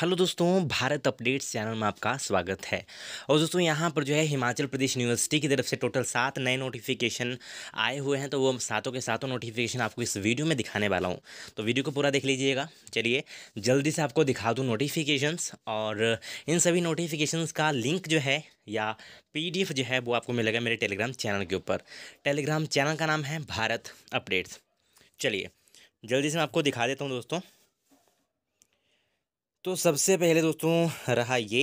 hello दोस्तों Bharat updates channel में आपका स्वागत है और दोस्तों यहाँ पर जो है हिमाचल प्रदेश यूनिवर्सिटी की तरफ से टोटल सात नए नोटिफिकेशन आए हुए हैं तो वो सातों के सातों नोटिफिकेशन आपको इस वीडियो में दिखाने वाला हूँ तो वीडियो को पूरा देख लीजिएगा चलिए जल्दी से आपको दिखा दूँ नोटिफिकेशन्स और इन सभी नोटिफिकेशन्स का लिंक जो है या पी जो है वो आपको मिलेगा मेरे टेलीग्राम चैनल के ऊपर टेलीग्राम चैनल का नाम है भारत अपडेट्स चलिए जल्दी से मैं आपको दिखा देता हूँ दोस्तों तो सबसे पहले दोस्तों रहा ये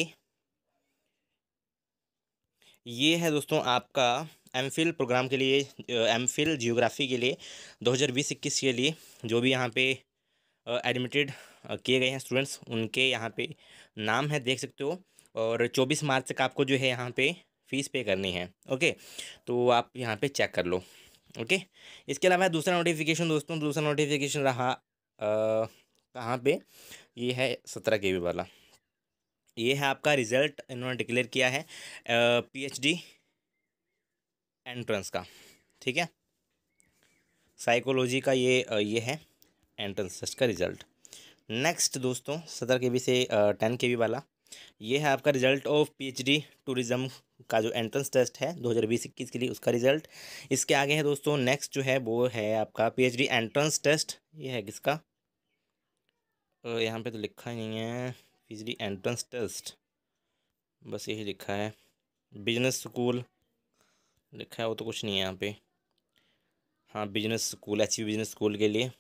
ये है दोस्तों आपका एम फिल प्रोग्राम के लिए एम फिल जियोग्राफ़ी के लिए बीस इक्कीस के लिए जो भी यहाँ पे एडमिटेड किए गए हैं स्टूडेंट्स उनके यहाँ पे नाम है देख सकते हो और 24 मार्च तक आपको जो है यहाँ पे फ़ीस पे करनी है ओके तो आप यहाँ पे चेक कर लो ओके इसके अलावा दूसरा नोटिफिकेशन दोस्तों दूसरा नोटिफिकेशन रहा कहाँ पे ये है सत्रह के वाला ये है आपका रिज़ल्ट इन्होंने डिक्लेयर किया है पीएचडी एंट्रेंस का ठीक है साइकोलॉजी का ये ये है एंट्रेंस टेस्ट का रिज़ल्ट नेक्स्ट दोस्तों सत्रह के से टेन के वाला ये है आपका रिज़ल्ट ऑफ पीएचडी टूरिज़्म का जो एंट्रेंस टेस्ट है दो हज़ार बीस इक्कीस के लिए उसका रिज़ल्ट इसके आगे है दोस्तों नेक्स्ट जो है वो है आपका पीएचडी एंट्रेंस टेस्ट ये है किसका यहाँ पे तो लिखा ही नहीं है पीजी एंट्रेंस टेस्ट बस यही लिखा है बिजनेस स्कूल लिखा है वो तो कुछ नहीं है यहाँ पे हाँ business school H business school के लिए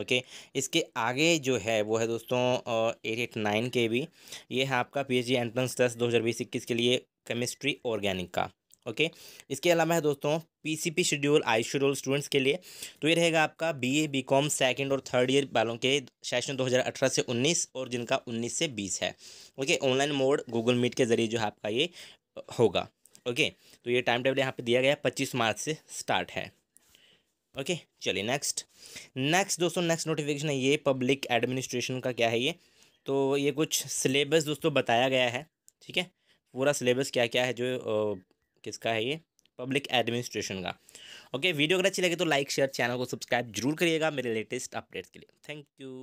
ओके इसके आगे जो है वो है दोस्तों एट एट नाइन के भी ये है आपका पी एच एंट्रेंस टेस्ट दो हज़ार बीस इक्कीस के लिए केमिस्ट्री ऑर्गेनिक का ओके इसके अलावा है दोस्तों PCP schedule I schedule students के लिए तो ये रहेगा आपका बीए बीकॉम सेकंड और थर्ड ईयर वालों के सेशन 2018 से 19 और जिनका 19 से 20 है okay online mode Google Meet के जरिए जो है आपका ये होगा ओके तो ये टाइम टेबल यहाँ पर दिया गया है पच्चीस मार्च से स्टार्ट है ओके चलिए नेक्स्ट नेक्स्ट दोस्तों नेक्स्ट नोटिफिकेशन है ये पब्लिक एडमिनिस्ट्रेशन का क्या है ये तो ये कुछ सिलेबस दोस्तों बताया गया है ठीक है पूरा सिलेबस क्या क्या है जो किसका है ये पब्लिक एडमिनिस्ट्रेशन का ओके वीडियो अगर अच्छी लगे तो लाइक शेयर चैनल को सब्सक्राइब जरूर करिएगा मेरे लेटेस्ट अपडेट्स के लिए थैंक यू